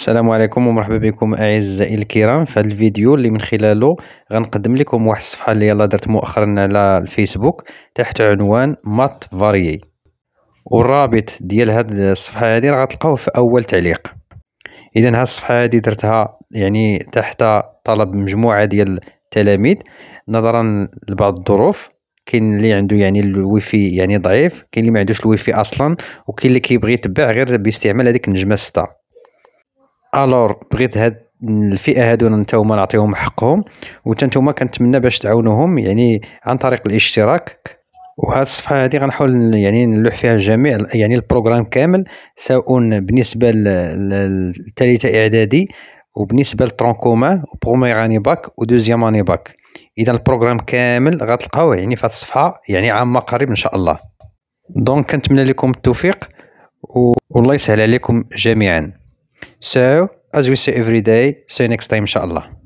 السلام عليكم ومرحبا بكم اعزائي الكرام في هذا الفيديو اللي من خلاله غنقدم لكم واحد الصفحه اللي يلاه درت مؤخرا على الفيسبوك تحت عنوان مات فاريي والرابط ديال هاد الصفحه هذه راه غتلقاوه في اول تعليق اذا هاد الصفحه هذه درتها يعني تحت طلب مجموعه ديال التلاميذ نظرا لبعض الظروف كاين اللي عنده يعني الويفي يعني ضعيف كاين اللي ما عندوش الويفي اصلا وكاين اللي كيبغي يتبع غير باستعمال هذيك النجمه 6 الور بغيت هاد الفئه هادو نتوما نعطيهم حقهم وتا نتوما كنتمنى باش تعاونوهم يعني عن طريق الاشتراك وهاد الصفحه هادي غنحاول يعني نلوح فيها جميع يعني البروغرام كامل سواء بالنسبه للثالثه اعدادي وبالنسبه للترونكوما وبروميير اني باك ودوزيام اني باك اذا البروغرام كامل غتلقاوه يعني في هاد الصفحه يعني عامه قريب ان شاء الله دونك كنتمنى لكم التوفيق والله يسهل عليكم جميعا So, as we say every day, see you next time, inshallah.